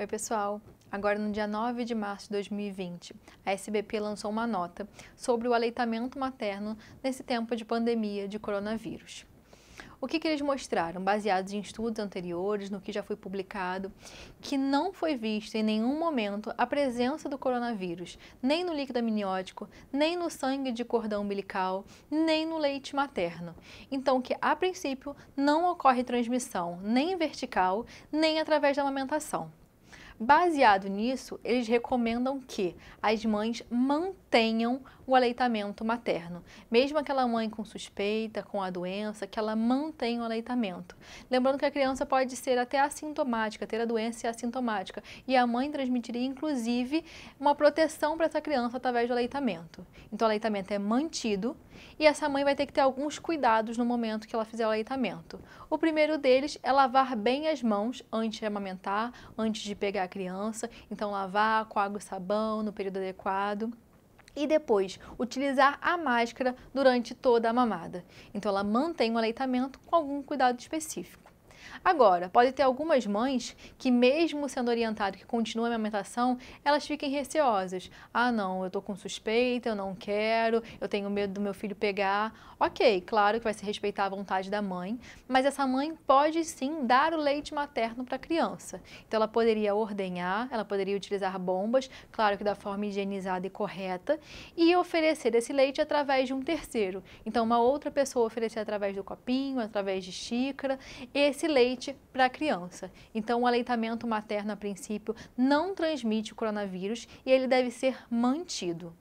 Oi, pessoal. Agora, no dia 9 de março de 2020, a SBP lançou uma nota sobre o aleitamento materno nesse tempo de pandemia de coronavírus. O que, que, eles mostraram, baseados em estudos anteriores, no que já foi publicado, que não foi visto em nenhum momento a presença do coronavírus, nem no líquido amniótico, nem no sangue de cordão umbilical, nem no leite materno. Então, que a princípio não ocorre transmissão nem vertical, nem através da amamentação. Baseado nisso, eles recomendam que as mães mantenham o aleitamento materno. Mesmo aquela mãe com suspeita, com a doença, que ela mantenha o aleitamento. Lembrando que a criança pode ser até assintomática, ter a doença e é assintomática. E a mãe transmitiria, inclusive, uma proteção para essa criança através do aleitamento. Então, o aleitamento é mantido e essa mãe vai ter que ter alguns cuidados no momento que ela fizer o aleitamento. O primeiro deles é lavar bem as mãos antes de amamentar, antes de pegar criança. Então, lavar com água e sabão no período adequado e depois utilizar a máscara durante toda a mamada. Então ela mantém o aleitamento com algum cuidado específico. Agora, pode ter algumas mães que, mesmo sendo orientado que continua a amamentação, elas fiquem receosas. Ah, não, eu estou com suspeita, eu não quero, eu tenho medo do meu filho pegar. Ok, claro que vai se respeitar a vontade da mãe, mas essa mãe pode sim dar o leite materno para a criança. Então, ela poderia ordenhar, ela poderia utilizar bombas, claro que da forma higienizada e correta, e oferecer esse leite através de um terceiro. Então, uma outra pessoa oferecer através do copinho, através de xícara, esse leite para a criança. Então, o aleitamento materno, a princípio, não transmite o coronavírus e ele deve ser mantido.